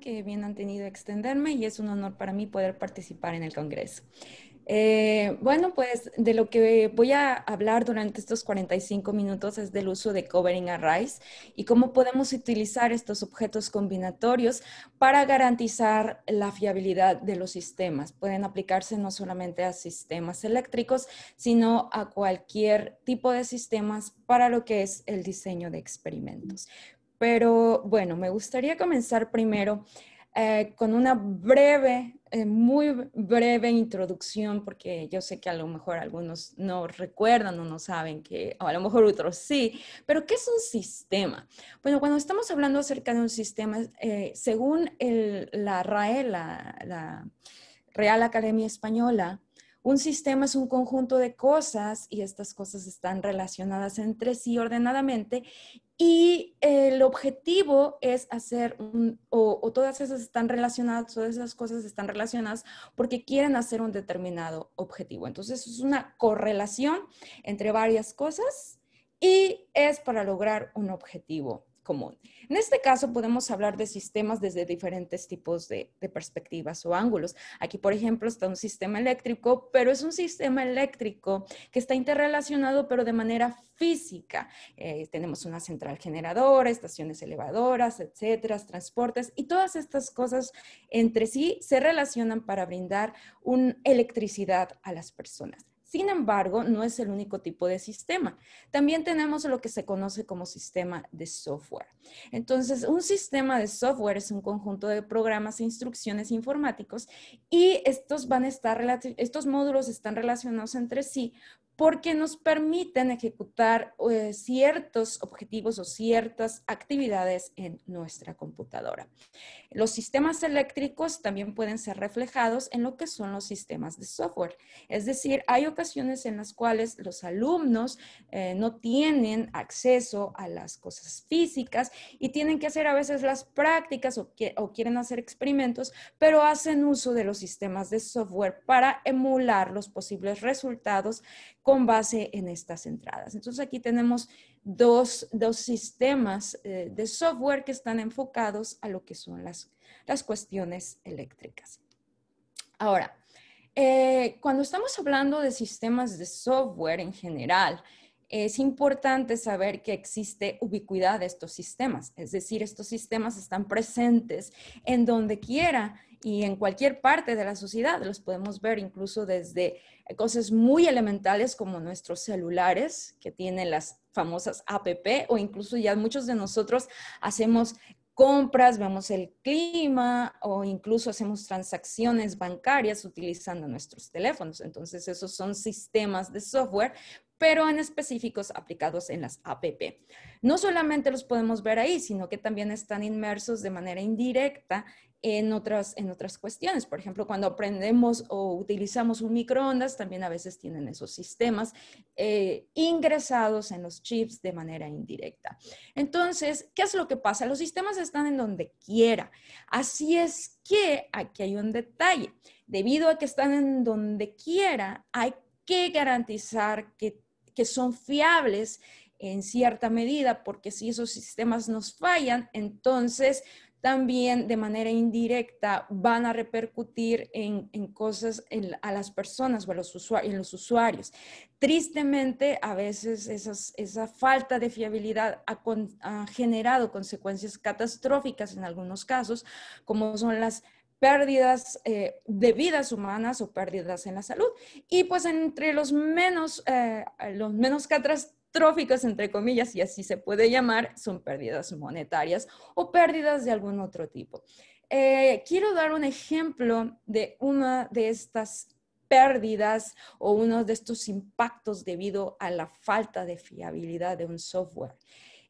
que bien han tenido extenderme y es un honor para mí poder participar en el Congreso. Eh, bueno, pues de lo que voy a hablar durante estos 45 minutos es del uso de covering arrays y cómo podemos utilizar estos objetos combinatorios para garantizar la fiabilidad de los sistemas. Pueden aplicarse no solamente a sistemas eléctricos, sino a cualquier tipo de sistemas para lo que es el diseño de experimentos. Pero bueno, me gustaría comenzar primero eh, con una breve, eh, muy breve introducción, porque yo sé que a lo mejor algunos no recuerdan o no saben que, o a lo mejor otros sí, pero ¿qué es un sistema? Bueno, cuando estamos hablando acerca de un sistema, eh, según la RAE, la Real Academia Española, un sistema es un conjunto de cosas y estas cosas están relacionadas entre sí ordenadamente y el objetivo es hacer, o, o, todas esas están relacionadas, todas esas cosas están relacionadas porque quieren hacer un determinado objetivo. Entonces es una correlación entre varias cosas y es para lograr un objetivo. En este caso podemos hablar de sistemas desde diferentes tipos de, perspectivas o ángulos. Aquí, por ejemplo, está un sistema eléctrico, pero es un sistema eléctrico que está interrelacionado, pero de manera física. Eh, tenemos una central generadora, estaciones elevadoras, etcétera, transportes, y todas estas cosas entre sí se relacionan para brindar una electricidad a las personas. Sin embargo, no es el único tipo de sistema. También tenemos lo que se conoce como sistema de software. Entonces, un sistema de software es un conjunto de programas e instrucciones informáticos y estos van a estar estos módulos están relacionados entre sí porque nos permiten ejecutar eh, ciertos objetivos o ciertas actividades en nuestra computadora. Los sistemas eléctricos también pueden ser reflejados en lo que son los sistemas de software. Es decir, hay ocasiones en las cuales los alumnos eh, no tienen acceso a las cosas físicas y tienen que hacer a veces las prácticas o, o quieren hacer experimentos, pero hacen uso de los sistemas de software para emular los posibles resultados con base en estas entradas. Entonces aquí tenemos dos, dos sistemas eh, de software que están enfocados a lo que son las, las cuestiones eléctricas. Ahora, eh, cuando estamos hablando de sistemas de software en general, es importante saber que existe ubicuidad de estos sistemas, es decir, estos sistemas están presentes en donde quiera y en cualquier parte de la sociedad. Los podemos ver incluso desde cosas muy elementales como nuestros celulares, que tienen las famosas APP, o incluso ya muchos de nosotros hacemos compras, vemos el clima o incluso hacemos transacciones bancarias utilizando nuestros teléfonos. Entonces, esos son sistemas de software pero en específicos aplicados en las APP. No solamente los podemos ver ahí, sino que también están inmersos de manera indirecta en otras, en otras cuestiones. Por ejemplo, cuando aprendemos o utilizamos un microondas, también a veces tienen esos sistemas eh, ingresados en los chips de manera indirecta. Entonces, ¿qué es lo que pasa? Los sistemas están en donde quiera. Así es que aquí hay un detalle. Debido a que están en donde quiera, hay que garantizar que que son fiables en cierta medida, porque si esos sistemas nos fallan, entonces también de manera indirecta van a repercutir en, cosas a las personas o los usuarios, en los usuarios. Tristemente, a veces esas, esa falta de fiabilidad ha, ha generado consecuencias catastróficas en algunos casos, como son las pérdidas eh, de vidas humanas o pérdidas en la salud. Y pues entre los menos, eh, los menos catastróficos, entre comillas, y así se puede llamar, son pérdidas monetarias o pérdidas de algún otro tipo. Eh, quiero dar un ejemplo de una de estas pérdidas o uno de estos impactos debido a la falta de fiabilidad de un software.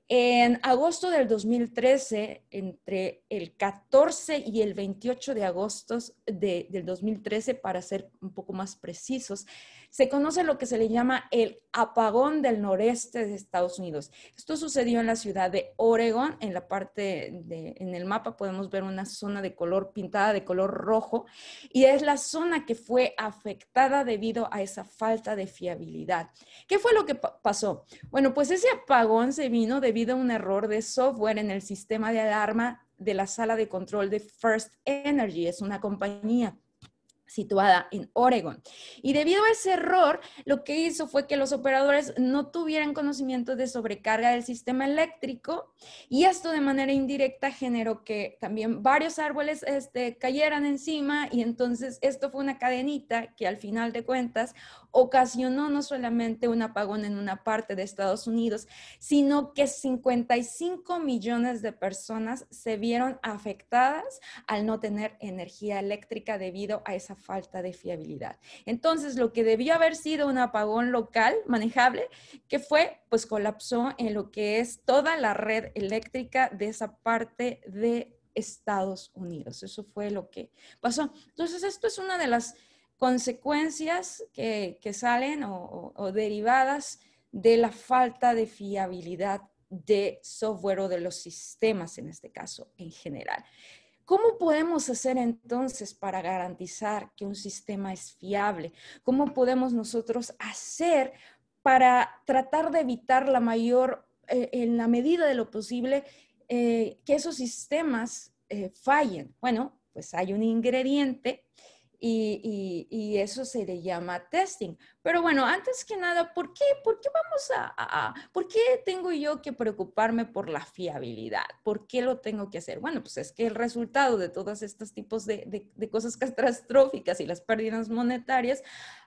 En agosto del 2013, entre el 14 y el 28 de agosto del 2013, para ser un poco más precisos, se conoce lo que se le llama el apagón del noreste de Estados Unidos. Esto sucedió en la ciudad de Oregón, en la parte de, en el mapa podemos ver una zona de color pintada de color rojo y es la zona que fue afectada debido a esa falta de fiabilidad. ¿Qué fue lo que pasó? Bueno, pues ese apagón se vino debido a un error de software en el sistema de alarma de la sala de control de First Energy, es una compañía situada en Oregon. Y debido a ese error, lo que hizo fue que los operadores no tuvieran conocimiento de sobrecarga del sistema eléctrico y esto de manera indirecta generó que también varios árboles este, cayeran encima y entonces esto fue una cadenita que al final de cuentas ocasionó no solamente un apagón en una parte de Estados Unidos, sino que 55 millones de personas se vieron afectadas al no tener energía eléctrica debido a esa falta de fiabilidad. Entonces, lo que debió haber sido un apagón local manejable, que fue, pues colapsó en lo que es toda la red eléctrica de esa parte de Estados Unidos. Eso fue lo que pasó. Entonces, esto es una de las consecuencias que, salen o, derivadas de la falta de fiabilidad de software o de los sistemas en este caso en general. ¿Cómo podemos hacer entonces para garantizar que un sistema es fiable? ¿Cómo podemos nosotros hacer para tratar de evitar la mayor, eh, en la medida de lo posible, eh, que esos sistemas eh, fallen? Bueno, pues hay un ingrediente y, eso se le llama testing. Pero bueno, antes que nada, ¿por qué, por qué vamos a, por qué tengo yo que preocuparme por la fiabilidad? ¿Por qué lo tengo que hacer? Bueno, pues es que el resultado de todos estos tipos de cosas catastróficas y las pérdidas monetarias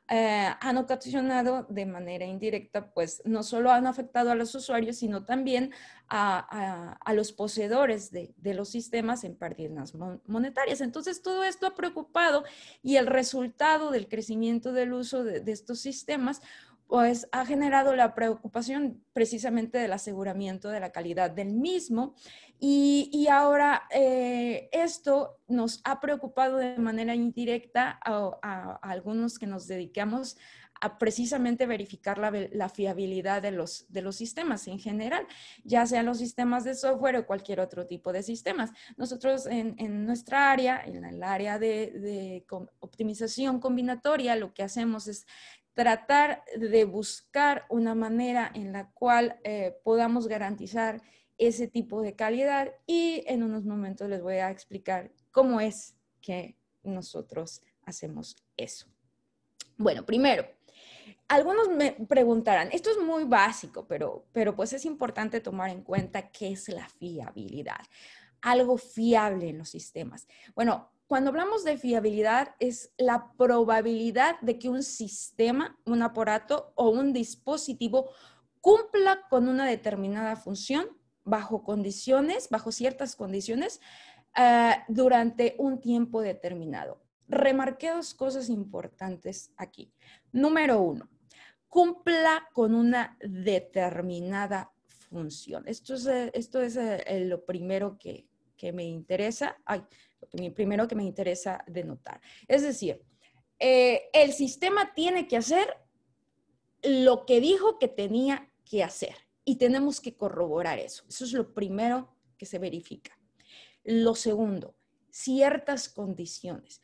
eh, han ocasionado de manera indirecta, pues no solo han afectado a los usuarios, sino también a, los poseedores de, los sistemas en partidas monetarias. Entonces, todo esto ha preocupado y el resultado del crecimiento del uso de, de estos sistemas pues ha generado la preocupación precisamente del aseguramiento de la calidad del mismo. Y, y ahora eh, esto nos ha preocupado de manera indirecta a, algunos que nos dedicamos a precisamente verificar la, la, fiabilidad de los, de los sistemas en general, ya sean los sistemas de software o cualquier otro tipo de sistemas. Nosotros en, en nuestra área, en el área de optimización combinatoria, lo que hacemos es tratar de buscar una manera en la cual eh, podamos garantizar ese tipo de calidad y en unos momentos les voy a explicar cómo es que nosotros hacemos eso. Bueno, primero, algunos me preguntarán, esto es muy básico, pero, pero pues es importante tomar en cuenta qué es la fiabilidad, algo fiable en los sistemas. Bueno, cuando hablamos de fiabilidad es la probabilidad de que un sistema, un aparato o un dispositivo cumpla con una determinada función bajo condiciones, bajo ciertas condiciones, eh, durante un tiempo determinado. Remarqué dos cosas importantes aquí. Número uno, cumpla con una determinada función. Esto es, eh, esto es eh, lo primero que, que me interesa. Ay, lo primero que me interesa denotar. Es decir, eh, el sistema tiene que hacer lo que dijo que tenía que hacer y tenemos que corroborar eso. Eso es lo primero que se verifica. Lo segundo, ciertas condiciones.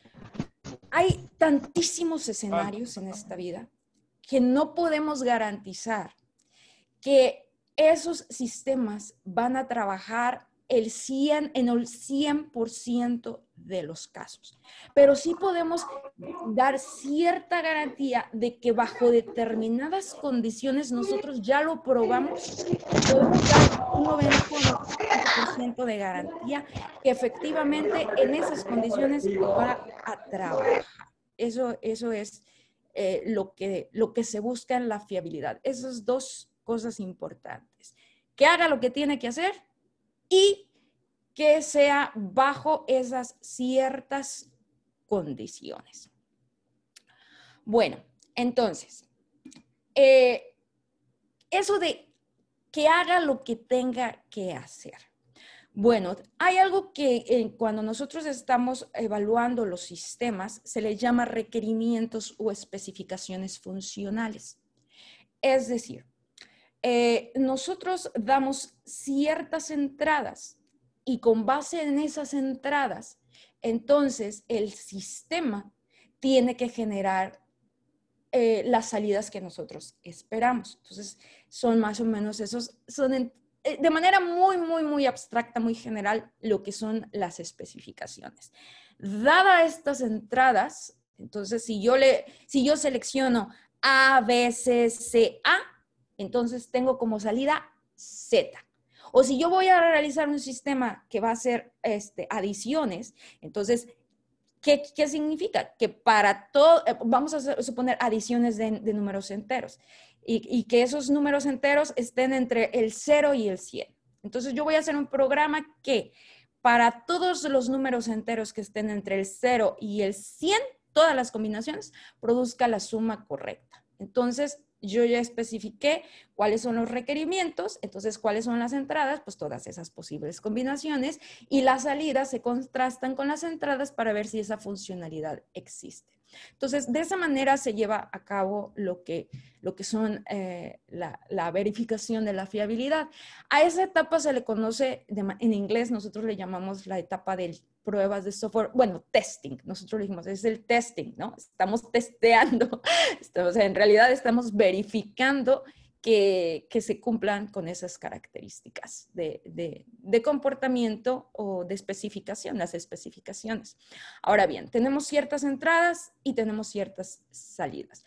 Hay tantísimos escenarios en esta vida que no podemos garantizar que esos sistemas van a trabajar el en el 100% de los casos. Pero sí podemos dar cierta garantía de que bajo determinadas condiciones nosotros ya lo probamos, podemos dar un 90% de garantía que efectivamente en esas condiciones va a trabajar. Eso, eso es eh, lo, que, lo que se busca en la fiabilidad. Esas dos cosas importantes. Que haga lo que tiene que hacer y que sea bajo esas ciertas condiciones. Bueno, entonces, eh, eso de que haga lo que tenga que hacer. Bueno, hay algo que eh, cuando nosotros estamos evaluando los sistemas se les llama requerimientos o especificaciones funcionales. Es decir, eh, nosotros damos ciertas entradas y con base en esas entradas, entonces el sistema tiene que generar eh, las salidas que nosotros esperamos. Entonces, son más o menos esos, son eh, de manera muy, muy, muy abstracta, muy general, lo que son las especificaciones. Dada estas entradas, entonces, si yo, le, si yo selecciono A, B, C, A, entonces tengo como salida Z. O si yo voy a realizar un sistema que va a ser este, adiciones, entonces, ¿qué, significa? Que para todo, eh, vamos a suponer adiciones de, números enteros y, y, que esos números enteros estén entre el 0 y el 100. Entonces yo voy a hacer un programa que para todos los números enteros que estén entre el 0 y el 100, todas las combinaciones, produzca la suma correcta. Entonces, yo ya especifiqué cuáles son los requerimientos, entonces cuáles son las entradas, pues todas esas posibles combinaciones y las salidas se contrastan con las entradas para ver si esa funcionalidad existe. Entonces, de esa manera se lleva a cabo lo que, lo que son eh, la, verificación de la fiabilidad. A esa etapa se le conoce, en inglés nosotros le llamamos la etapa del pruebas de software, bueno, testing, nosotros dijimos, es el testing, ¿no? Estamos testeando, en realidad estamos verificando que, que se cumplan con esas características de, de, de, comportamiento o de especificación, las especificaciones. Ahora bien, tenemos ciertas entradas y tenemos ciertas salidas.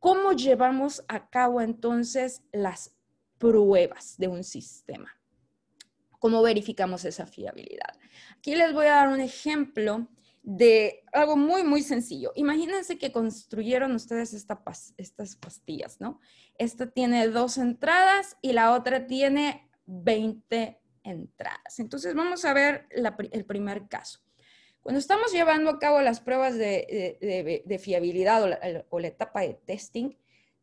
¿Cómo llevamos a cabo entonces las pruebas de un sistema? cómo verificamos esa fiabilidad. Aquí les voy a dar un ejemplo de algo muy, muy sencillo. Imagínense que construyeron ustedes esta estas pastillas, ¿no? Esta tiene dos entradas y la otra tiene 20 entradas. Entonces vamos a ver el primer caso. Cuando estamos llevando a cabo las pruebas de, de, de fiabilidad o la, o la etapa de testing,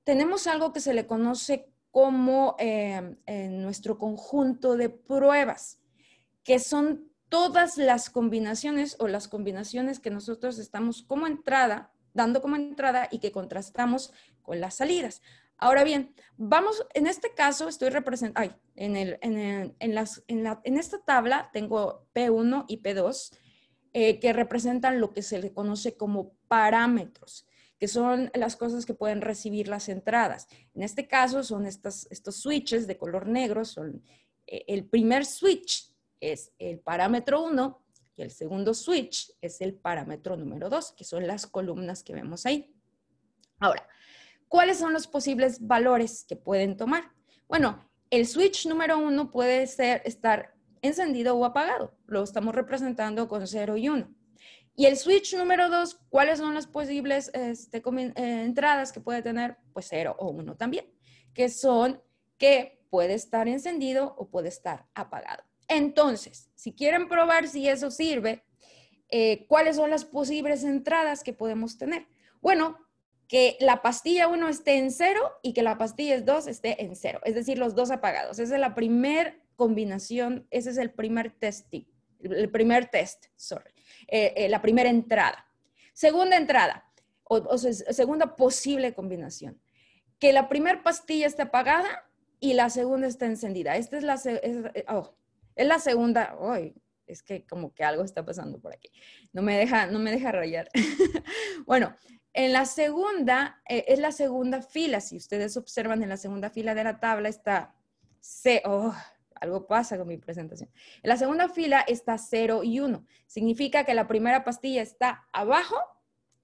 tenemos algo que se le conoce como em, en nuestro conjunto de pruebas, que son todas las combinaciones o las combinaciones que nosotros estamos como entrada, dando como entrada y que contrastamos con las salidas. Ahora bien, vamos, en este caso estoy representando, en, esta tabla tengo P1 y P2, eh, que representan lo que se le conoce como parámetros que son las cosas que pueden recibir las entradas. En este caso son estos switches de color negro, eh, el primer switch es el parámetro 1 y el segundo switch es el parámetro número 2, que son las columnas que vemos ahí. Ahora, ¿cuáles son los posibles valores que pueden tomar? Bueno, el switch número 1 puede ser, estar encendido o apagado. Lo estamos representando con 0 y 1. Y el switch número dos, ¿cuáles son las posibles este, eh, entradas que puede tener? Pues cero o uno también, que son que puede estar encendido o puede estar apagado. Entonces, si quieren probar si eso sirve, eh, ¿cuáles son las posibles entradas que podemos tener? Bueno, que la pastilla 1 esté en cero y que la pastilla 2 esté en cero, es decir, los dos apagados. Esa es la primera combinación, ese es el primer test, el primer test, sorry. Eh, eh, la primera entrada. Segunda entrada, o, sea, segunda posible combinación, que la primera pastilla está apagada y la segunda está encendida. Esta es la, eh, oh, es, la segunda, hoy es que como que algo está pasando por aquí. No me deja, no me deja rayar. bueno, en la segunda, es la segunda fila, si ustedes observan en la segunda fila de la tabla está C, oh, algo pasa con mi presentación. En la segunda fila está 0 y 1. Significa que la primera pastilla está abajo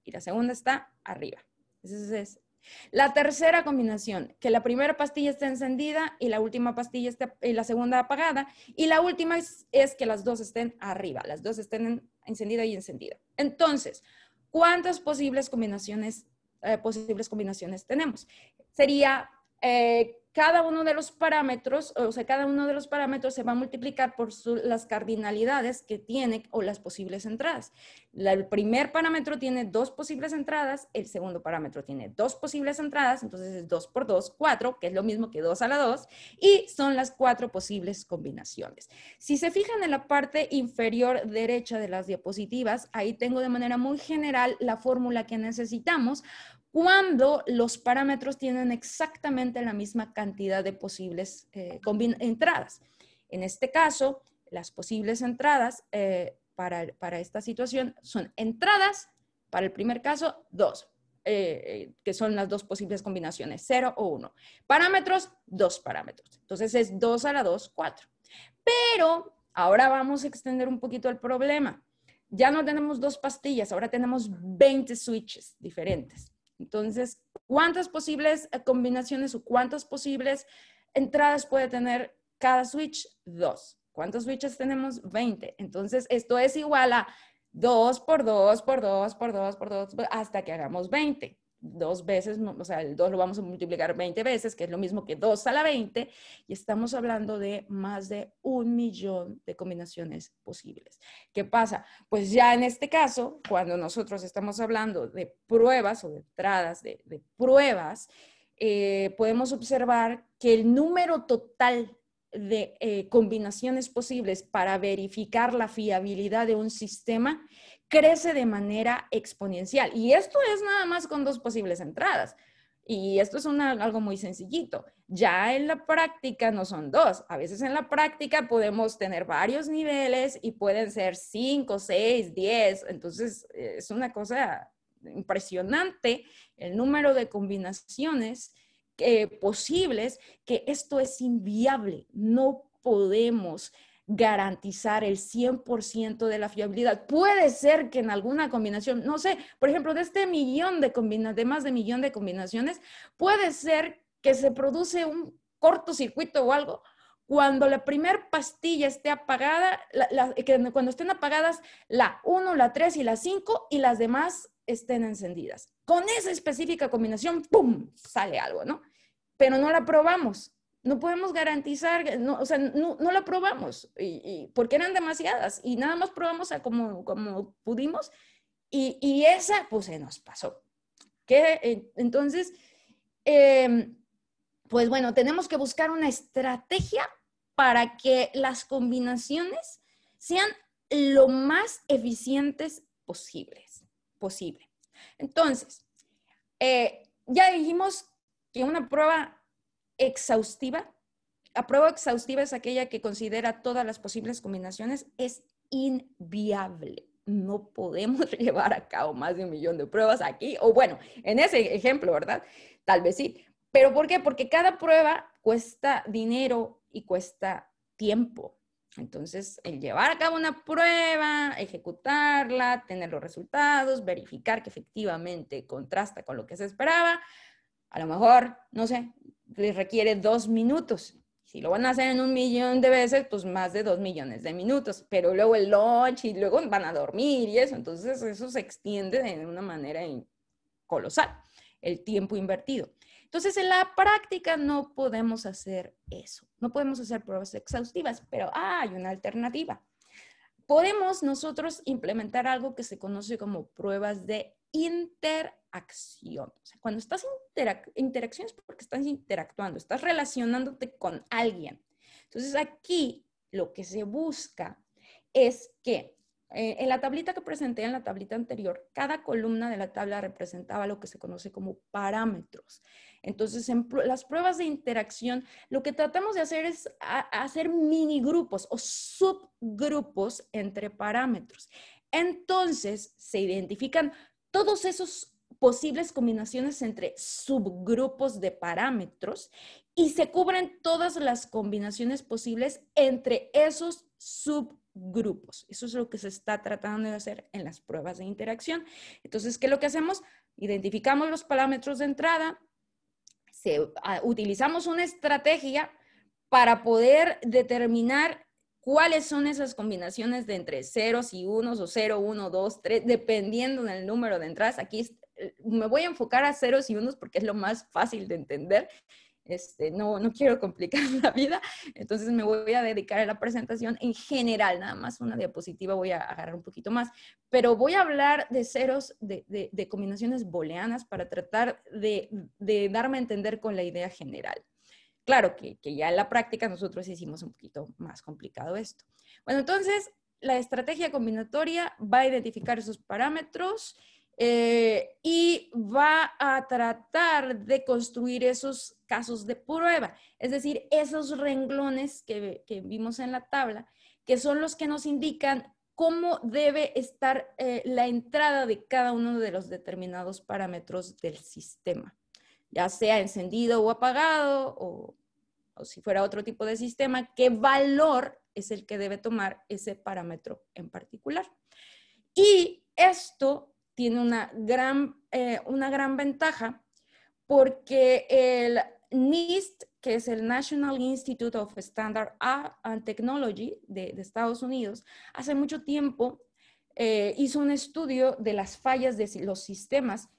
y la segunda está arriba. la tercera combinación, que la primera pastilla esté encendida y la última pastilla está, y la segunda apagada. Y la última es, que las dos estén arriba, las dos estén encendida y encendida. Entonces, ¿cuántas posibles combinaciones, eh, posibles combinaciones tenemos? Sería eh, cada uno de los parámetros, o sea, cada uno de los parámetros se va a multiplicar por las cardinalidades que tiene o las posibles entradas. el primer parámetro tiene dos posibles entradas, el segundo parámetro tiene dos posibles entradas, entonces es 2 por 2, 4, que es lo mismo que 2 a la 2, y son las cuatro posibles combinaciones. Si se fijan en la parte inferior derecha de las diapositivas, ahí tengo de manera muy general la fórmula que necesitamos cuando los parámetros tienen exactamente la misma cantidad de posibles eh, entradas. En este caso, las posibles entradas eh, para, para, esta situación son entradas, para el primer caso, dos, eh, que son las dos posibles combinaciones, cero o uno. Parámetros, dos parámetros. Entonces es 2 a la dos, cuatro. Pero ahora vamos a extender un poquito el problema. Ya no tenemos dos pastillas, ahora tenemos 20 switches diferentes. Entonces, ¿cuántas posibles eh, combinaciones o cuántas posibles entradas puede tener cada switch? Dos. ¿Cuántos switches tenemos? Veinte. Entonces, esto es igual a dos por dos por dos por dos por dos hasta que hagamos 20 dos veces, o sea, el 2 lo vamos a multiplicar 20 veces, que es lo mismo que 2 a la 20, y estamos hablando de más de un millón de combinaciones posibles. ¿Qué pasa? Pues ya en este caso, cuando nosotros estamos hablando de pruebas o de entradas de, pruebas, eh, podemos observar que el número total de eh, combinaciones posibles para verificar la fiabilidad de un sistema crece de manera exponencial. Y esto es nada más con dos posibles entradas. Y esto es una, algo muy sencillito. Ya en la práctica no son dos. A veces en la práctica podemos tener varios niveles y pueden ser cinco, seis, diez. Entonces es una cosa impresionante el número de combinaciones eh, posibles que esto es inviable. No podemos garantizar el 100% de la fiabilidad. Puede ser que en alguna combinación, no sé, por ejemplo, de este millón de combinaciones, de más de millón de combinaciones, puede ser que se produce un cortocircuito o algo, cuando la primer pastilla esté apagada, cuando estén apagadas la 1, la 3 y la 5 y las demás estén encendidas. Con esa específica combinación, ¡pum!, sale algo, ¿no? Pero no la probamos no podemos garantizar, no, o sea, no, la probamos, y, porque eran demasiadas, y nada más probamos como, como pudimos, y, y esa, pues, se nos pasó. que Entonces, em, pues bueno, tenemos que buscar una estrategia para que las combinaciones sean lo más eficientes posibles, posible. Entonces, eh, ya dijimos que una prueba exhaustiva, la prueba exhaustiva es aquella que considera todas las posibles combinaciones, es inviable. No podemos llevar a cabo más de un millón de pruebas aquí, o bueno, en ese ejemplo, ¿verdad? Tal vez sí. ¿Pero por qué? Porque cada prueba cuesta dinero y cuesta tiempo. Entonces, el llevar a cabo una prueba, ejecutarla, tener los resultados, verificar que efectivamente contrasta con lo que se esperaba, a lo mejor, no sé, les requiere dos minutos. Si lo van a hacer en un millón de veces, pues más de dos millones de minutos, pero luego el lunch y luego van a dormir y eso. Entonces eso se extiende de una manera colosal, el tiempo invertido. Entonces, en la práctica no podemos hacer eso. No podemos hacer pruebas exhaustivas, pero ah, hay una alternativa. Podemos nosotros implementar algo que se conoce como pruebas de interacción. O sea, cuando estás interacciones interacción es porque estás interactuando, estás relacionándote con alguien. Entonces aquí lo que se busca es que eh, en la tablita que presenté, en la tablita anterior, cada columna de la tabla representaba lo que se conoce como parámetros. Entonces, en las pruebas de interacción, lo que tratamos de hacer es hacer mini grupos o subgrupos entre parámetros. Entonces, se identifican todos esos posibles combinaciones entre subgrupos de parámetros y se cubren todas las combinaciones posibles entre esos subgrupos. Eso es lo que se está tratando de hacer en las pruebas de interacción. Entonces, ¿qué es lo que hacemos? Identificamos los parámetros de entrada, se, ah, utilizamos una estrategia para poder determinar cuáles son esas combinaciones de entre ceros y unos o 0, 1, 2, tres, dependiendo del número de entradas. Aquí eh, me voy a enfocar a ceros y unos porque es lo más fácil de entender. Este, no, no quiero complicar la vida, entonces me voy a dedicar a la presentación en general, nada más una diapositiva voy a agarrar un poquito más, pero voy a hablar de ceros, de, combinaciones booleanas para tratar de, de darme a entender con la idea general. Claro que, ya en la práctica nosotros hicimos un poquito más complicado esto. Bueno, entonces la estrategia combinatoria va a identificar esos parámetros eh, y va a tratar de construir esos casos de prueba, es decir, esos renglones que, vimos en la tabla, que son los que nos indican cómo debe estar eh, la entrada de cada uno de los determinados parámetros del sistema ya sea encendido o apagado, o, si fuera otro tipo de sistema, qué valor es el que debe tomar ese parámetro en particular. Y esto tiene una gran, eh, una gran ventaja porque el NIST, que es el National Institute of Standard and Technology de, Estados Unidos, hace mucho tiempo eh, hizo un estudio de las fallas de los sistemas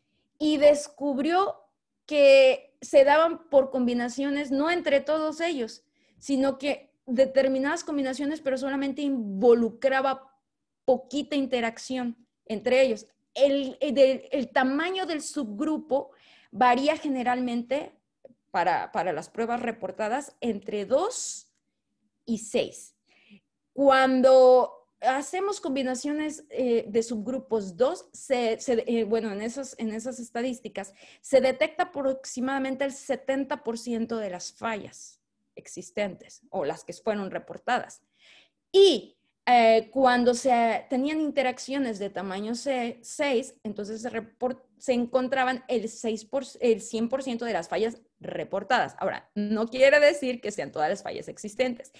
y descubrió que se daban por combinaciones, no entre todos ellos, sino que determinadas combinaciones, pero solamente involucraba poquita interacción entre ellos. El, tamaño del subgrupo varía generalmente para, para, las pruebas reportadas entre 2 y 6. Cuando hacemos combinaciones eh, de subgrupos 2, eh, bueno, en esas, estadísticas, se detecta aproximadamente el 70% de las fallas existentes o las que fueron reportadas. Y eh, cuando se tenían interacciones de tamaño 6, entonces se, encontraban el, 6 el 100% de las fallas reportadas. Ahora, no quiere decir que sean todas las fallas existentes.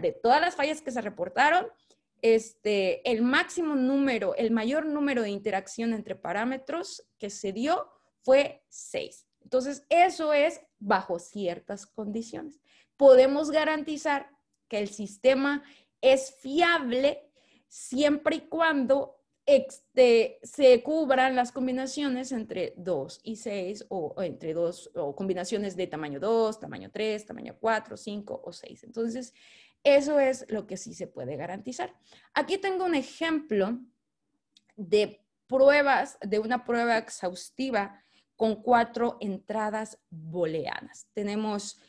de todas las fallas que se reportaron, este, el máximo número, el mayor número de interacción entre parámetros que se dio fue 6. Entonces, eso es bajo ciertas condiciones. Podemos garantizar que el sistema es fiable siempre y cuando este, se cubran las combinaciones entre 2 y 6 o, entre o combinaciones de tamaño 2, tamaño 3, tamaño 4, 5 o 6. Entonces, eso es lo que sí se puede garantizar. Aquí tengo un ejemplo de pruebas, de una prueba exhaustiva con cuatro entradas booleanas. Tenemos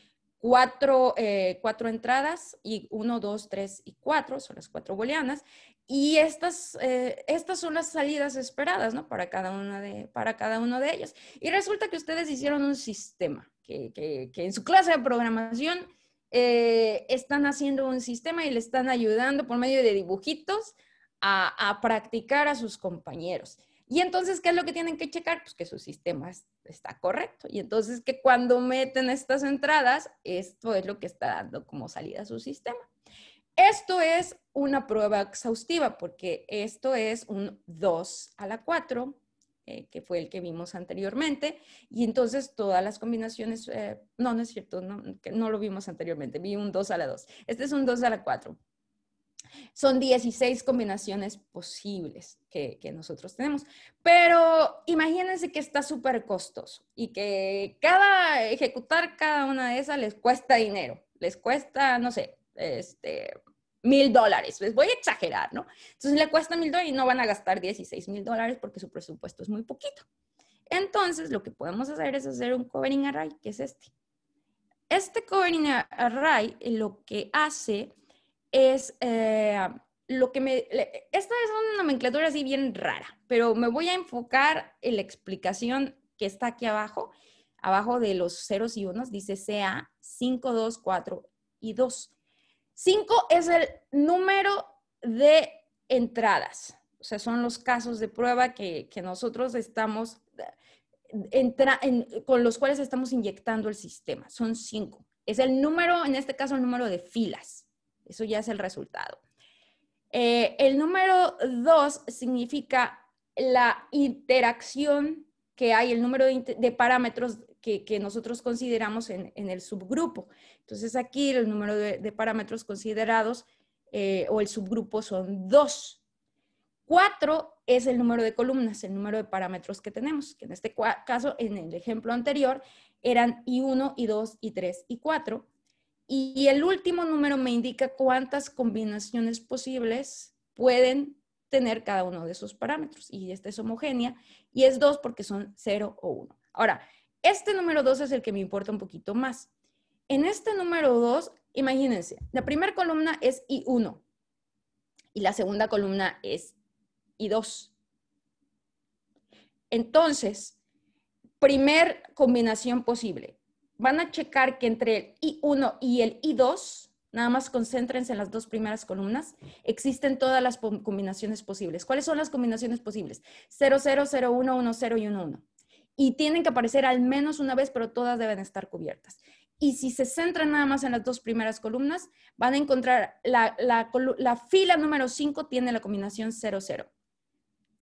eh, cuatro, entradas y uno, dos, tres y cuatro, son las cuatro booleanas. Y estas, eh, estas son las salidas esperadas, Para cada, una de, para cada uno de ellos. Y resulta que ustedes hicieron un sistema que en su clase de programación eh, están haciendo un sistema y le están ayudando por medio de dibujitos a, practicar a sus compañeros. Y entonces, ¿qué es lo que tienen que checar? Pues que su sistema está correcto. Y entonces que cuando meten estas entradas, esto es lo que está dando como salida a su sistema. Esto es una prueba exhaustiva porque esto es un 2 a la 4 eh, que fue el que vimos anteriormente. Y entonces todas las combinaciones, eh, no, no es cierto, no, no lo vimos anteriormente, vi un 2 a la 2. Este es un 2 a la 4. Son 16 combinaciones posibles que, que nosotros tenemos. Pero imagínense que está súper costoso y que cada ejecutar cada una de esas les cuesta dinero. Les cuesta, no sé, este, mil dólares, pues voy a exagerar, ¿no? Entonces le cuesta mil dólares y no van a gastar 16 mil dólares porque su presupuesto es muy poquito. Entonces lo que podemos hacer es hacer un covering array, que es este. Este covering array eh, lo que hace es eh, lo que me... Esta es una nomenclatura así bien rara, pero me voy a enfocar en la explicación que está aquí abajo. Abajo de los ceros y unos dice CA 5, 2, 4 y 2 Cinco es el número de entradas. O sea, son los casos de prueba que, nosotros estamos con los cuales estamos inyectando el sistema. Son cinco. Es el número, en este caso, el número de filas. Eso ya es el resultado. Eh, el número dos significa la interacción que hay, el número de parámetros que, nosotros consideramos en, el subgrupo. Entonces aquí el número de, parámetros considerados eh, o el subgrupo son dos. Cuatro es el número de columnas, el número de parámetros que tenemos, que en este caso, en el ejemplo anterior, eran y 1 y 2 y 3 y 4 Y el último número me indica cuántas combinaciones posibles pueden tener cada uno de esos parámetros. Y esta es homogénea y es 2 porque son 0 o 1. Ahora, este número 2 es el que me importa un poquito más. En este número 2, imagínense, la primera columna es I1 y la segunda columna es I2. Entonces, primer combinación posible. Van a checar que entre el I1 y el I2 Nada más concéntrense en las dos primeras columnas. Existen todas las combinaciones posibles. ¿Cuáles son las combinaciones posibles? 0, 0, 0, 1, 1, 0 y 1, 1 y tienen que aparecer al menos una vez, pero todas deben estar cubiertas. Y si se centran nada más en las dos primeras columnas, van a encontrar la, fila número 5 tiene la combinación 00.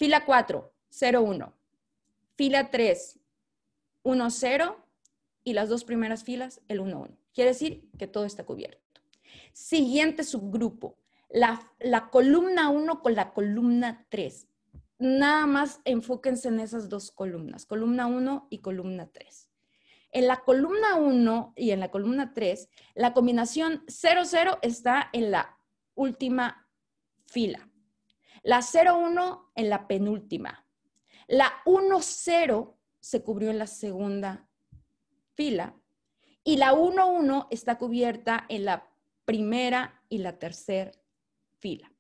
Fila 4, 01. Fila 3, 10. Y las dos primeras filas, el 11. Quiere decir que todo está cubierto. Siguiente subgrupo, la, la columna 1 con la columna 3 nada más enfóquense en esas dos columnas, columna 1 y columna 3. En la columna 1 y en la columna 3, la combinación 00 está en la última fila, la 01 en la penúltima, la 10 se cubrió en la segunda fila y la 11 está cubierta en la primera y la tercera fila.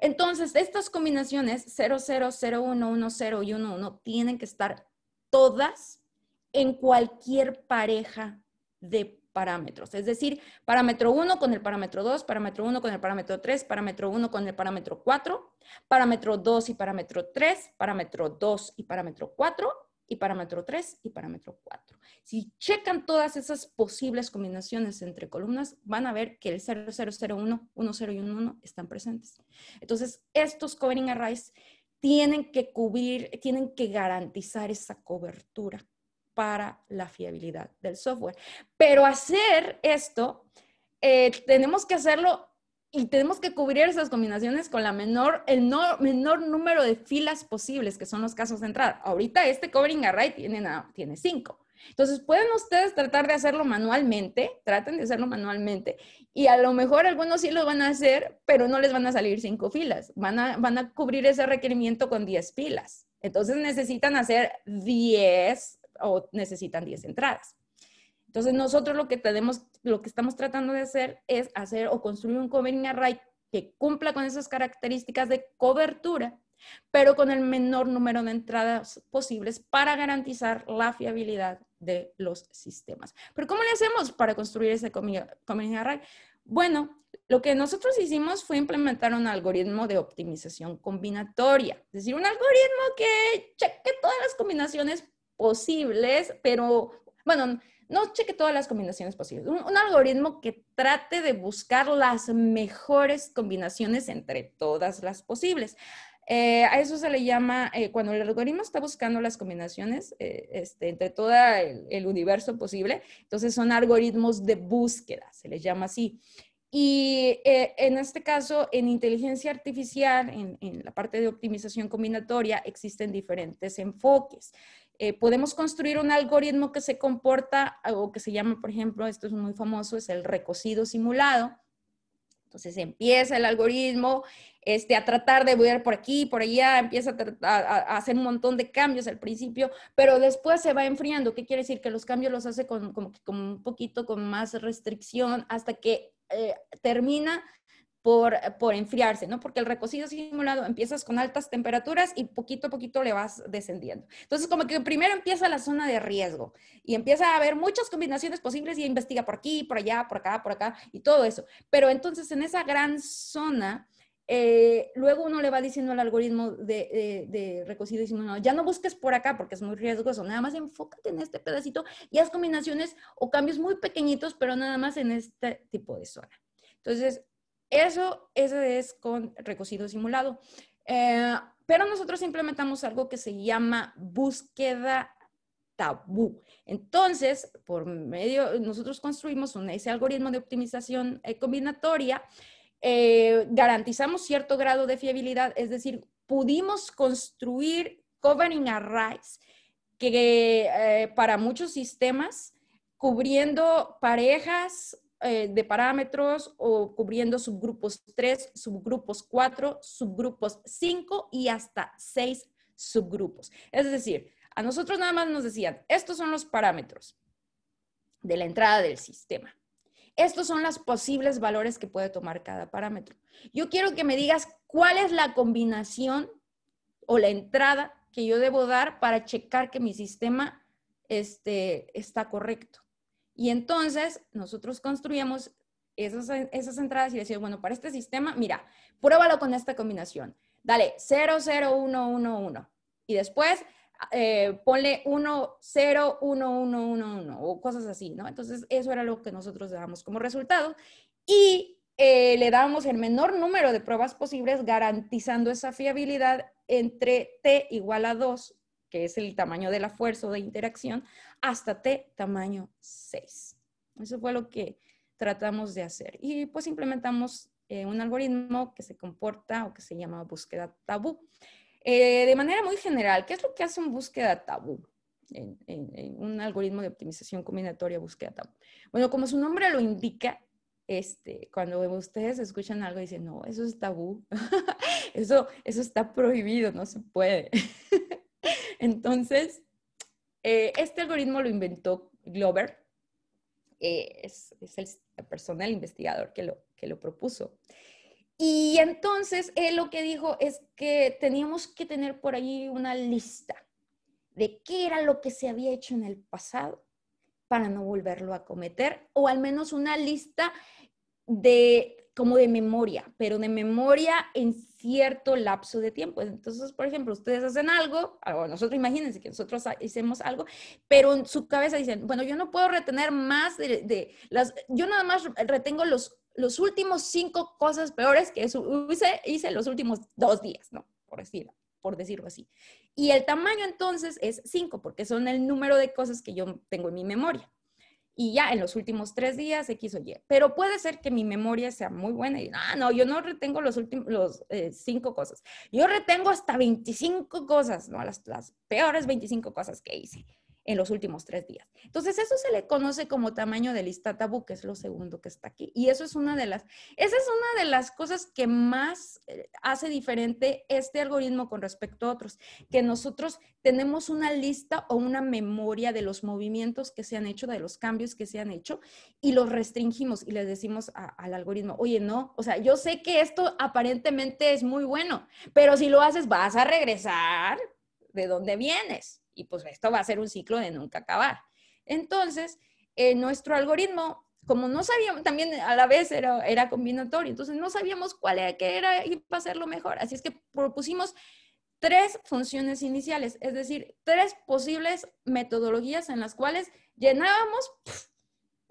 Entonces, estas combinaciones 00, y 11 tienen que estar todas en cualquier pareja de parámetros. Es decir, parámetro 1 con el parámetro 2, parámetro 1 con el parámetro 3, parámetro 1 con el parámetro 4, parámetro 2 y parámetro 3, parámetro 2 y parámetro 4 y parámetro 3 y parámetro 4. Si checan todas esas posibles combinaciones entre columnas, van a ver que el 0001, 0, y 1, están presentes. Entonces, estos covering arrays tienen que cubrir, tienen que garantizar esa cobertura para la fiabilidad del software. Pero hacer esto, eh, tenemos que hacerlo y tenemos que cubrir esas combinaciones con la menor, el menor número de filas posibles, que son los casos de entrada. Ahorita este covering array tiene, nada, tiene cinco. Entonces, pueden ustedes tratar de hacerlo manualmente, traten de hacerlo manualmente, y a lo mejor algunos sí lo van a hacer, pero no les van a salir cinco filas, van a, van a cubrir ese requerimiento con diez filas. Entonces, necesitan hacer diez o necesitan diez entradas. Entonces nosotros lo que tenemos, lo que estamos tratando de hacer es hacer o construir un covering array que cumpla con esas características de cobertura, pero con el menor número de entradas posibles para garantizar la fiabilidad de los sistemas. Pero ¿cómo le hacemos para construir ese covering array? Bueno, lo que nosotros hicimos fue implementar un algoritmo de optimización combinatoria, es decir, un algoritmo que cheque todas las combinaciones posibles, pero bueno, no cheque todas las combinaciones posibles. Un, algoritmo que trate de buscar las mejores combinaciones entre todas las posibles. Eh, a eso se le llama, eh, cuando el algoritmo está buscando las combinaciones eh, este, entre todo el, universo posible, entonces son algoritmos de búsqueda, se les llama así. Y en este caso, en inteligencia artificial, en, en la parte de optimización combinatoria, existen diferentes enfoques. Eh, podemos construir un algoritmo que se comporta o que se llama, por ejemplo, esto es muy famoso, es el recocido simulado. Entonces empieza el algoritmo este, a tratar de ver por aquí, por allá, empieza a, hacer un montón de cambios al principio, pero después se va enfriando. ¿Qué quiere decir? Que los cambios los hace con, un poquito con más restricción hasta que eh, termina por, enfriarse, ¿no? Porque el recocido simulado empiezas con altas temperaturas y poquito a poquito le vas descendiendo. Entonces, como que primero empieza la zona de riesgo y empieza a haber muchas combinaciones posibles y investiga por aquí, por allá, por acá, por acá y todo eso. Pero entonces en esa gran zona... Eh, luego uno le va diciendo al algoritmo eh, de, recocido y simulado, ya no busques por acá porque es muy riesgoso, nada más enfócate en este pedacito y haz combinaciones o cambios muy pequeñitos, pero nada más en este tipo de zona. Entonces, eso, es con recocido simulado. Eh, pero nosotros implementamos algo que se llama búsqueda tabú. Entonces, por medio, nosotros construimos ese algoritmo de optimización eh, combinatoria, eh, garantizamos cierto grado de fiabilidad, es decir, pudimos construir covering arrays que para muchos sistemas cubriendo parejas eh, de parámetros o cubriendo subgrupos 3, subgrupos 4, subgrupos 5 y hasta 6 subgrupos. Es decir, a nosotros nada más nos decían, estos son los parámetros de la entrada del sistema. Estos son los posibles valores que puede tomar cada parámetro. Yo quiero que me digas cuál es la combinación o la entrada que yo debo dar para checar que mi sistema este, está correcto. Y entonces nosotros construíamos esas, esas entradas y decíamos, bueno, para este sistema, mira, pruébalo con esta combinación. Dale 0, 0, 1, 1, 1. Y después eh, ponle 1, 0, 1, 1, o cosas así, ¿no? Entonces eso era lo que nosotros dábamos como resultado. Y eh, le dábamos el menor número de pruebas posibles garantizando esa fiabilidad entre t igual a 2 que es el tamaño de la fuerza o de interacción, hasta T tamaño 6. Eso fue lo que tratamos de hacer. Y pues implementamos eh, un algoritmo que se comporta o que se llama búsqueda tabú. Eh, de manera muy general, ¿qué es lo que hace un búsqueda tabú? En, un algoritmo de optimización combinatoria búsqueda tabú. Bueno, como su nombre lo indica, este, cuando ustedes escuchan algo dicen, no, eso es tabú, eso, eso está prohibido, no se puede. Entonces, eh, este algoritmo lo inventó Glover, eh, es, la persona, el investigador que lo, que lo propuso. Y entonces él lo que dijo es que teníamos que tener por ahí una lista de qué era lo que se había hecho en el pasado para no volverlo a cometer, o al menos una lista de como de memoria, pero de memoria en cierto lapso de tiempo. Entonces, por ejemplo, ustedes hacen algo, o nosotros imagínense que nosotros hacemos algo, pero en su cabeza dicen, bueno, yo no puedo retener más de, las, yo nada más retengo los, los últimos cinco cosas peores que hice, hice los últimos dos días, ¿no? Por por decirlo así. Y el tamaño entonces es cinco, porque son el número de cosas que yo tengo en mi memoria y ya en los últimos tres días X o Y. Pero puede ser que mi memoria sea muy buena y ah, no, yo no retengo los últimos, eh, cinco cosas. Yo retengo hasta 25 cosas, ¿no? Las, las peores 25 cosas que hice en los últimos tres días. Entonces, eso se le conoce como tamaño de lista tabú, que es lo segundo que está aquí. Y eso es una de las, esa es una de las cosas que más eh, hace diferente este algoritmo con respecto a otros, que nosotros tenemos una lista o una memoria de los movimientos que se han hecho, de los cambios que se han hecho, y los restringimos y les decimos al algoritmo, oye, no, o sea, yo sé que esto aparentemente es muy bueno, pero si lo haces vas a regresar de donde vienes y pues esto va a ser un ciclo de nunca acabar. Entonces, eh, nuestro algoritmo, como no sabíamos, también a la vez era, era combinatorio, entonces no sabíamos cuál era, qué era y para hacerlo mejor. Así es que propusimos tres funciones iniciales, es decir, tres posibles metodologías en las cuales llenábamos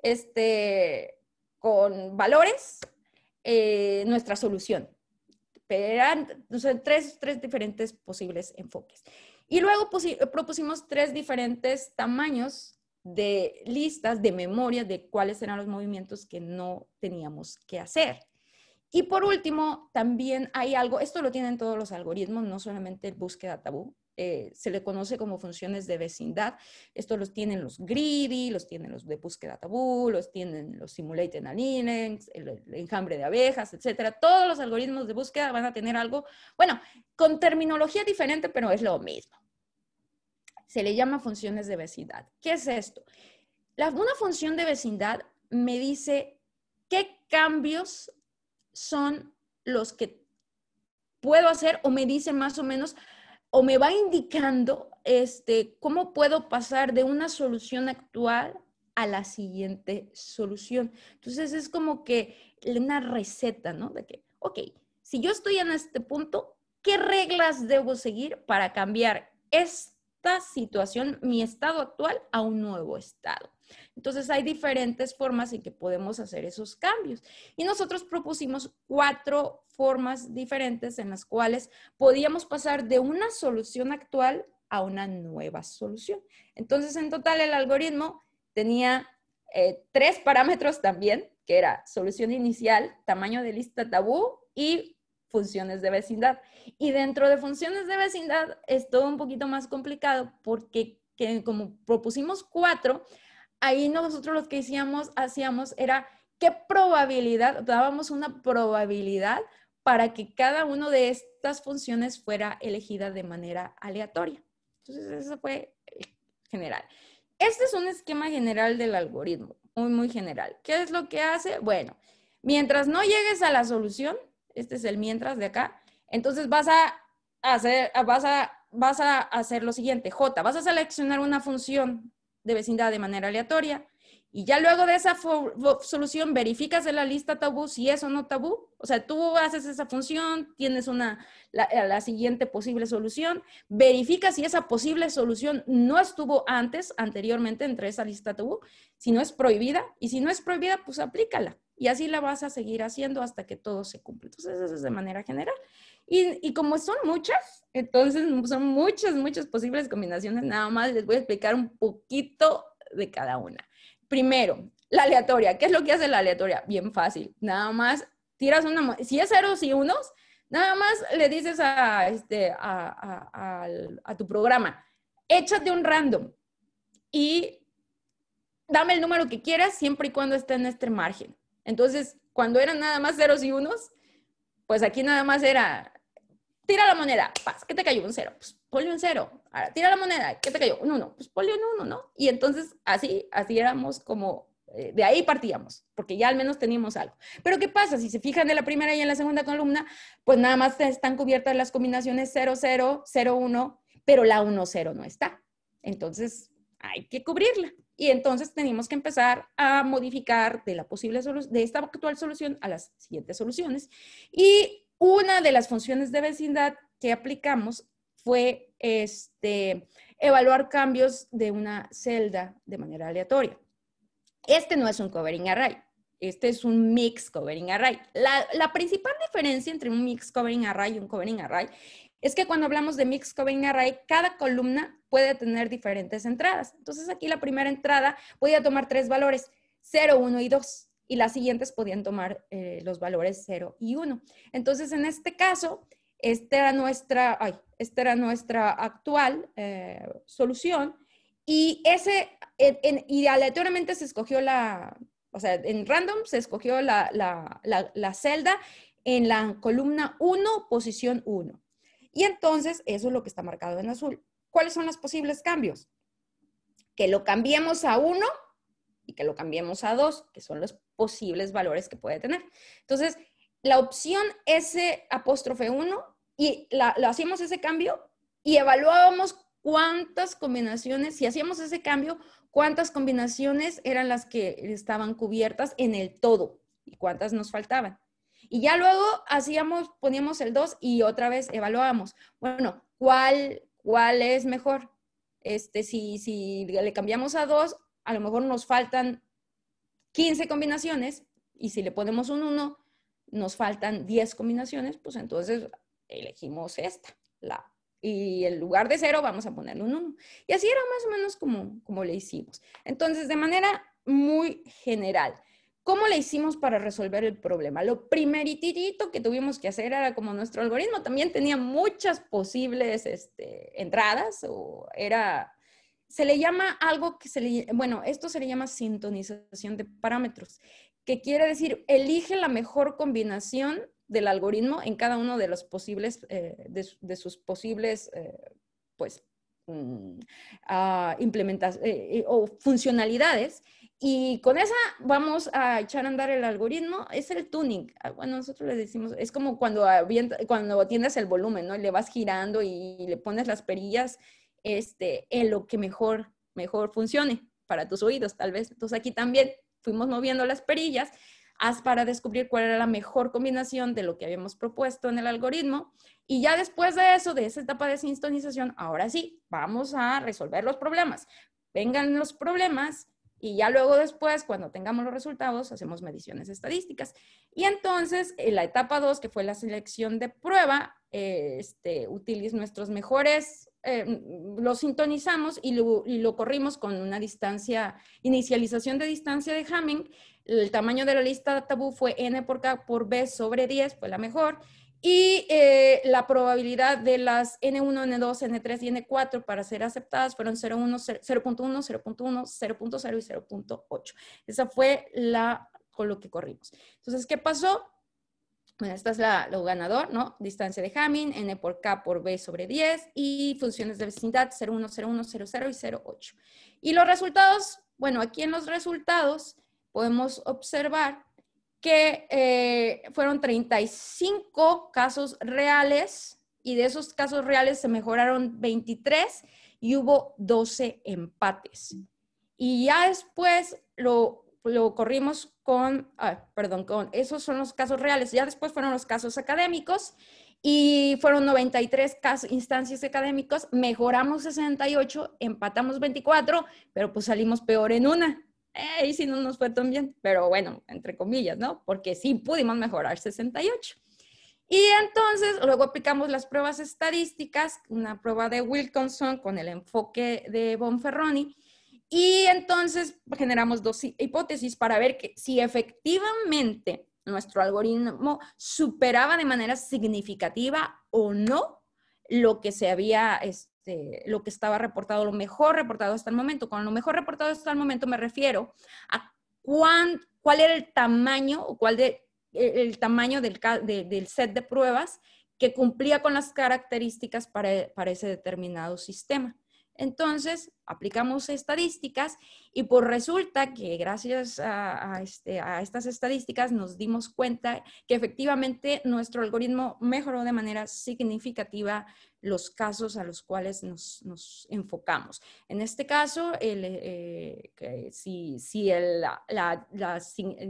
este, con valores eh, nuestra solución. Eran tres, tres diferentes posibles enfoques. Y luego propusimos tres diferentes tamaños de listas de memoria de cuáles eran los movimientos que no teníamos que hacer. Y por último, también hay algo, esto lo tienen todos los algoritmos, no solamente el búsqueda tabú, eh, se le conoce como funciones de vecindad. Esto los tienen los greedy, los tienen los de búsqueda tabú, los tienen los simulated annealing, el, el, enjambre de abejas, etcétera. Todos los algoritmos de búsqueda van a tener algo, bueno, con terminología diferente, pero es lo mismo. Se le llama funciones de vecindad. ¿Qué es esto? La, una función de vecindad me dice qué cambios son los que puedo hacer o me dice más o menos o me va indicando este, cómo puedo pasar de una solución actual a la siguiente solución. Entonces es como que una receta, ¿no? De que, ok, si yo estoy en este punto, ¿qué reglas debo seguir para cambiar esto? situación, mi estado actual, a un nuevo estado. Entonces hay diferentes formas en que podemos hacer esos cambios. Y nosotros propusimos cuatro formas diferentes en las cuales podíamos pasar de una solución actual a una nueva solución. Entonces, en total, el algoritmo tenía eh, tres parámetros también, que era solución inicial, tamaño de lista tabú y funciones de vecindad. Y dentro de funciones de vecindad es todo un poquito más complicado porque como propusimos cuatro, ahí nosotros lo que hacíamos, hacíamos era qué probabilidad, dábamos una probabilidad para que cada una de estas funciones fuera elegida de manera aleatoria. Entonces, eso fue eh, general. Este es un esquema general del algoritmo, muy, muy general. ¿Qué es lo que hace? Bueno, mientras no llegues a la solución, este es el mientras de acá. Entonces vas a hacer, vas a, vas a hacer lo siguiente, J, vas a seleccionar una función de vecindad de manera aleatoria y ya luego de esa solución verificas en la lista tabú si es o no tabú. O sea, tú haces esa función, tienes una, la, eh, la siguiente posible solución, verificas si esa posible solución no estuvo antes, anteriormente, entre esa lista tabú, si no es prohibida y si no es prohibida, pues aplícala. Y así la vas a seguir haciendo hasta que todo se cumple Entonces, eso es de manera general. Y, y, como son muchas, entonces son muchas, muchas posibles combinaciones. Nada más les voy a explicar un poquito de cada una. Primero, la aleatoria. ¿Qué es lo que hace la aleatoria? Bien fácil. Nada más tiras una... Si es ceros y unos, nada más le dices a, este, a, a tu programa, échate un random y dame el número que quieras siempre y cuando esté en este margen. Entonces, cuando eran nada más ceros y unos, pues aquí nada más era, tira la moneda, paz, ¿qué te cayó? Un cero, pues ponle un cero, ahora tira la moneda, ¿qué te cayó? Un uno, pues ponle un uno, ¿no? Y entonces así, así éramos como, eh, de ahí partíamos, porque ya al menos teníamos algo. Pero ¿qué pasa? Si se fijan en la primera y en la segunda columna, pues nada más están cubiertas las combinaciones 0, 0, 0, 1, pero la 1, 0 no está. Entonces, hay que cubrirla. Y entonces tenemos que empezar a modificar de la posible de esta actual solución a las siguientes soluciones. Y una de las funciones de vecindad que aplicamos fue este, evaluar cambios de una celda de manera aleatoria. Este no es un covering array, este es un mix covering array. La, principal diferencia entre un mix covering array y un covering array es que cuando hablamos de Mixed Covering Array, cada columna puede tener diferentes entradas. Entonces aquí la primera entrada podía tomar tres valores, 0, 1 y 2, y las siguientes podían tomar eh, los valores 0 y 1. Entonces en este caso, esta era nuestra, era nuestra actual eh, solución, y ese, en, aleatoriamente se escogió la, o sea, en random se escogió la celda en la columna 1, posición 1. Y entonces eso es lo que está marcado en azul. ¿Cuáles son los posibles cambios? Que lo cambiemos a uno y que lo cambiemos a dos, que son los posibles valores que puede tener. Entonces, la opción S apóstrofe 1 y lo hacíamos ese cambio y evaluábamos cuántas combinaciones, si hacíamos ese cambio, cuántas combinaciones eran las que estaban cubiertas en el todo y cuántas nos faltaban. Y ya luego hacíamos, poníamos el 2 y otra vez evaluamos. bueno, ¿cuál, cuál es mejor? Este, si, si le cambiamos a 2, a lo mejor nos faltan 15 combinaciones y si le ponemos un 1, nos faltan 10 combinaciones, pues entonces elegimos esta, la y en lugar de 0 vamos a ponerle un 1. Y así era más o menos como, como le hicimos. Entonces, de manera muy general. ¿Cómo le hicimos para resolver el problema? Lo primeritito que tuvimos que hacer era como nuestro algoritmo también tenía muchas posibles este, entradas o era, se le llama algo que se le, bueno, esto se le llama sintonización de parámetros, que quiere decir, elige la mejor combinación del algoritmo en cada uno de los posibles, eh, de, sus posibles, eh, pues, mm, ah, implementaciones eh, o funcionalidades y con esa vamos a echar a andar el algoritmo. Es el tuning. Ah, bueno, nosotros le decimos, es como cuando, cuando tienes el volumen, ¿no? Le vas girando y le pones las perillas este, en lo que mejor, mejor funcione para tus oídos, tal vez. Entonces aquí también fuimos moviendo las perillas para descubrir cuál era la mejor combinación de lo que habíamos propuesto en el algoritmo. Y ya después de eso, de esa etapa de sintonización, ahora sí, vamos a resolver los problemas. Vengan los problemas, y ya luego después, cuando tengamos los resultados, hacemos mediciones estadísticas. Y entonces, en la etapa 2, que fue la selección de prueba, este, nuestros mejores, eh, lo sintonizamos y lo, corrimos con una distancia, inicialización de distancia de Hamming. El tamaño de la lista tabú fue n por, K por b sobre 10, fue la mejor y eh, la probabilidad de las N1, N2, N3 y N4 para ser aceptadas fueron 0.1, 0.1, 0.0 y 0.8. Esa fue la con lo que corrimos. Entonces, ¿qué pasó? Bueno, esta es la, lo ganador, ¿no? Distancia de Hamming, N por K por B sobre 10 y funciones de vecindad 0.1, 0.1, 0.0 y 0.8. Y los resultados, bueno, aquí en los resultados podemos observar que eh, fueron 35 casos reales y de esos casos reales se mejoraron 23 y hubo 12 empates. Y ya después lo, lo corrimos con, ah, perdón, con, esos son los casos reales, ya después fueron los casos académicos y fueron 93 casos, instancias académicas, mejoramos 68, empatamos 24, pero pues salimos peor en una ahí si sí no nos fue tan bien, pero bueno, entre comillas, ¿no? Porque sí pudimos mejorar 68. Y entonces luego aplicamos las pruebas estadísticas, una prueba de Wilkinson con el enfoque de Bonferroni, y entonces generamos dos hipótesis para ver que si efectivamente nuestro algoritmo superaba de manera significativa o no lo que se había este, este, lo que estaba reportado, lo mejor reportado hasta el momento. Con lo mejor reportado hasta el momento me refiero a cuál era el tamaño o cuál de, e, el, tamaño del, del, set de pruebas que cumplía con las características para, para ese determinado sistema. Entonces, aplicamos estadísticas y pues resulta que gracias a, a, este, estas estadísticas nos dimos cuenta que efectivamente nuestro algoritmo mejoró de manera significativa los casos a los cuales nos, enfocamos. En este caso, el, eh, si, la, eh,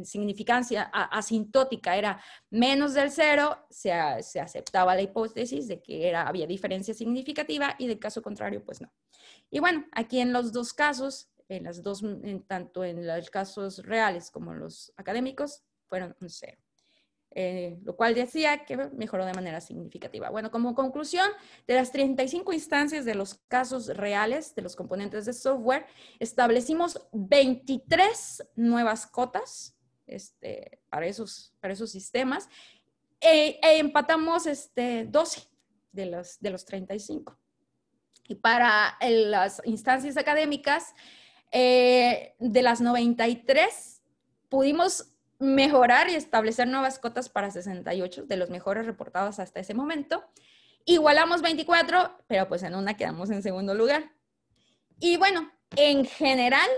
significancia asintótica era menos del cero, se, aceptaba la hipótesis de que era, había diferencia significativa y del caso contrario, pues no. Y bueno, aquí en los dos casos, en las dos, tanto en los casos reales como los académicos, fueron un cero. Eh, lo cual decía que mejoró de manera significativa. Bueno, como conclusión, de las 35 instancias de los casos reales de los componentes de software, establecimos 23 nuevas cotas este, para, esos, para esos sistemas e, e empatamos este, 12 de los, de los 35. Y para eh, las instancias académicas, eh, de las 93, pudimos mejorar y establecer nuevas cotas para 68 de los mejores reportados hasta ese momento. Igualamos 24, pero pues en una quedamos en segundo lugar. Y bueno, en general,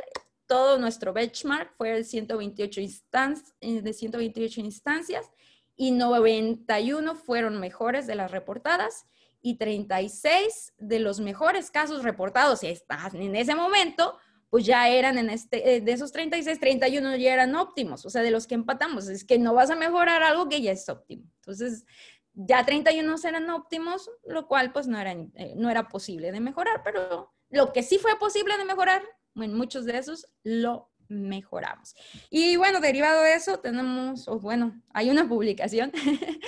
todo nuestro benchmark fue de 128, eh, instancias, de 128 y 91 fueron mejores de las reportadas y 36 de los mejores casos reportados en ese momento pues ya eran en este, eh, de esos 36, 31 ya eran óptimos, o sea, de los que empatamos, es que no vas a mejorar algo que ya es óptimo. Entonces, ya 31 eran óptimos, lo cual pues no era, eh, no era posible de mejorar, pero lo que sí fue posible de mejorar, en muchos de esos lo mejoramos. Y bueno, derivado de eso, tenemos, bueno, hay una publicación.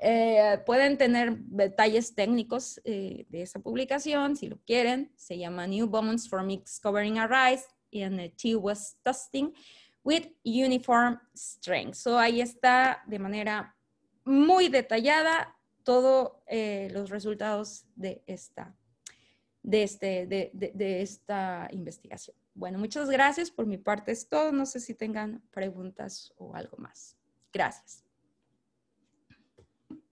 Eh, pueden tener detalles técnicos eh, de esa publicación si lo quieren. Se llama New Bones for Mix Covering Arise and the T-West Testing with Uniform Strength. So ahí está de manera muy detallada todos eh, los resultados de esta, de, este, de esta investigación. Bueno, muchas gracias. Por mi parte es todo. No sé si tengan preguntas o algo más. Gracias.